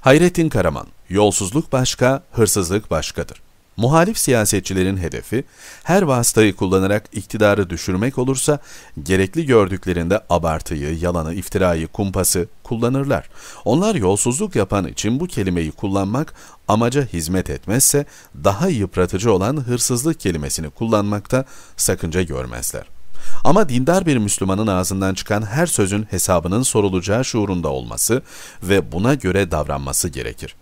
Hayrettin Karaman, yolsuzluk başka, hırsızlık başkadır. Muhalif siyasetçilerin hedefi, her vasıtayı kullanarak iktidarı düşürmek olursa, gerekli gördüklerinde abartıyı, yalanı, iftirayı, kumpası kullanırlar. Onlar yolsuzluk yapan için bu kelimeyi kullanmak, amaca hizmet etmezse, daha yıpratıcı olan hırsızlık kelimesini kullanmakta sakınca görmezler. Ama dindar bir Müslümanın ağzından çıkan her sözün hesabının sorulacağı şuurunda olması ve buna göre davranması gerekir.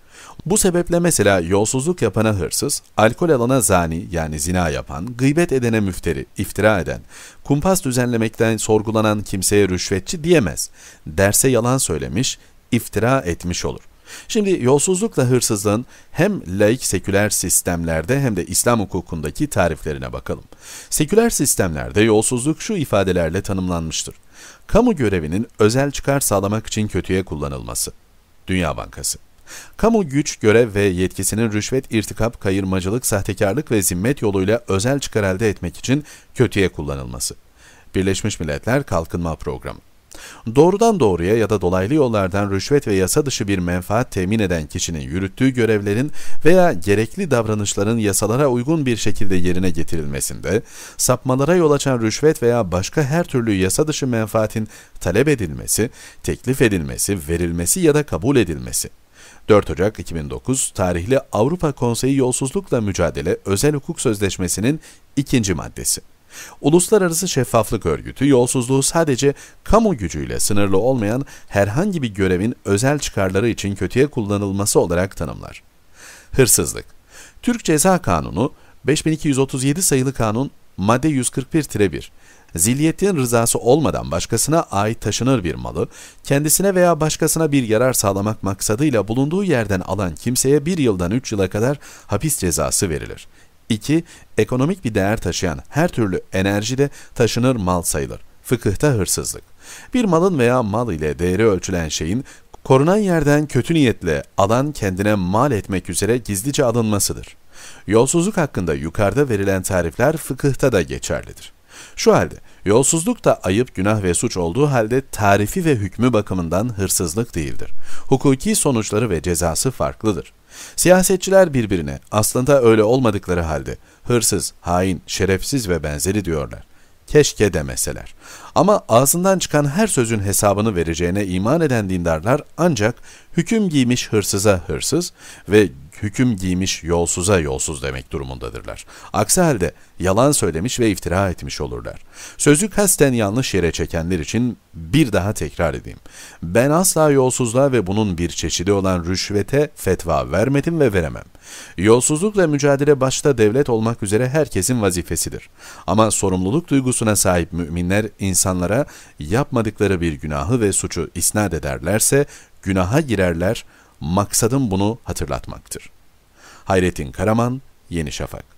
Bu sebeple mesela yolsuzluk yapana hırsız, alkol alana zani yani zina yapan, gıybet edene müfteri, iftira eden, kumpas düzenlemekten sorgulanan kimseye rüşvetçi diyemez. Derse yalan söylemiş, iftira etmiş olur. Şimdi yolsuzlukla hırsızlığın hem laik seküler sistemlerde hem de İslam hukukundaki tariflerine bakalım. Seküler sistemlerde yolsuzluk şu ifadelerle tanımlanmıştır. Kamu görevinin özel çıkar sağlamak için kötüye kullanılması. Dünya Bankası. Kamu güç, görev ve yetkisinin rüşvet, irtikap, kayırmacılık, sahtekarlık ve zimmet yoluyla özel çıkar elde etmek için kötüye kullanılması. Birleşmiş Milletler Kalkınma Programı Doğrudan doğruya ya da dolaylı yollardan rüşvet ve yasa dışı bir menfaat temin eden kişinin yürüttüğü görevlerin veya gerekli davranışların yasalara uygun bir şekilde yerine getirilmesinde, sapmalara yol açan rüşvet veya başka her türlü yasa dışı menfaatin talep edilmesi, teklif edilmesi, verilmesi ya da kabul edilmesi. 4 Ocak 2009 tarihli Avrupa Konseyi Yolsuzlukla Mücadele Özel Hukuk Sözleşmesi'nin ikinci maddesi. Uluslararası Şeffaflık Örgütü yolsuzluğu sadece kamu gücüyle sınırlı olmayan herhangi bir görevin özel çıkarları için kötüye kullanılması olarak tanımlar. Hırsızlık Türk Ceza Kanunu 5237 sayılı kanun madde 141-1 zilliyetin rızası olmadan başkasına ait taşınır bir malı, kendisine veya başkasına bir yarar sağlamak maksadıyla bulunduğu yerden alan kimseye bir yıldan üç yıla kadar hapis cezası verilir. 2. Ekonomik bir değer taşıyan her türlü enerji de taşınır mal sayılır. Fıkıhta hırsızlık. Bir malın veya mal ile değeri ölçülen şeyin korunan yerden kötü niyetle alan kendine mal etmek üzere gizlice alınmasıdır. Yolsuzluk hakkında yukarıda verilen tarifler fıkıhta da geçerlidir. Şu halde yolsuzluk da ayıp, günah ve suç olduğu halde tarifi ve hükmü bakımından hırsızlık değildir. Hukuki sonuçları ve cezası farklıdır. Siyasetçiler birbirine aslında öyle olmadıkları halde hırsız, hain, şerefsiz ve benzeri diyorlar. Keşke demeseler. Ama ağzından çıkan her sözün hesabını vereceğine iman eden dindarlar ancak hüküm giymiş hırsıza hırsız ve hüküm giymiş yolsuza yolsuz demek durumundadırlar. Aksi halde yalan söylemiş ve iftira etmiş olurlar. Sözü kasten yanlış yere çekenler için bir daha tekrar edeyim. Ben asla yolsuzluğa ve bunun bir çeşidi olan rüşvete fetva vermedim ve veremem. Yolsuzlukla mücadele başta devlet olmak üzere herkesin vazifesidir. Ama sorumluluk duygusuna sahip müminler insanlara yapmadıkları bir günahı ve suçu isnat ederlerse günaha girerler, Maksadım bunu hatırlatmaktır. Hayrettin Karaman, Yeni Şafak